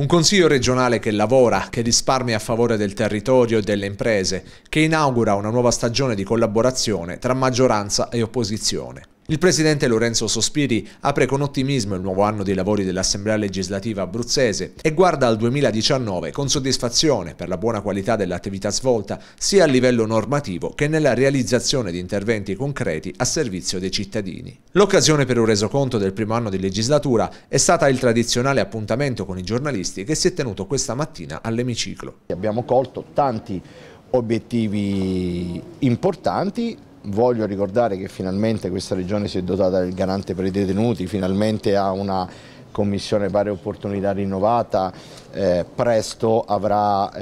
Un consiglio regionale che lavora, che risparmia a favore del territorio e delle imprese, che inaugura una nuova stagione di collaborazione tra maggioranza e opposizione. Il presidente Lorenzo Sospiri apre con ottimismo il nuovo anno dei lavori dell'Assemblea legislativa abruzzese e guarda al 2019 con soddisfazione per la buona qualità dell'attività svolta sia a livello normativo che nella realizzazione di interventi concreti a servizio dei cittadini. L'occasione per un resoconto del primo anno di legislatura è stata il tradizionale appuntamento con i giornalisti che si è tenuto questa mattina all'emiciclo. Abbiamo colto tanti obiettivi importanti voglio ricordare che finalmente questa regione si è dotata del garante per i detenuti, finalmente ha una commissione pari opportunità rinnovata, eh, presto avrà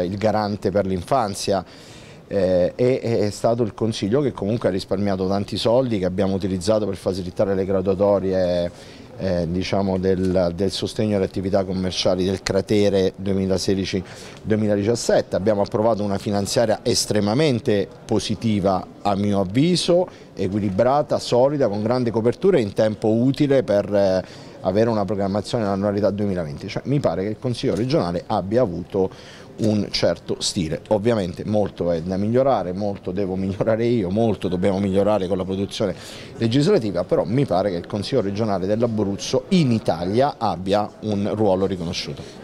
eh, il garante per l'infanzia. Eh, e è stato il Consiglio che comunque ha risparmiato tanti soldi che abbiamo utilizzato per facilitare le graduatorie eh, diciamo del, del, sostegno alle attività commerciali del cratere 2016-2017. Abbiamo approvato una finanziaria estremamente positiva a mio avviso, equilibrata, solida, con grande copertura e in tempo utile per... Eh, avere una programmazione dell'annualità 2020. Cioè, mi pare che il Consiglio regionale abbia avuto un certo stile. Ovviamente molto è da migliorare, molto devo migliorare io, molto dobbiamo migliorare con la produzione legislativa, però mi pare che il Consiglio regionale dell'Abruzzo in Italia abbia un ruolo riconosciuto.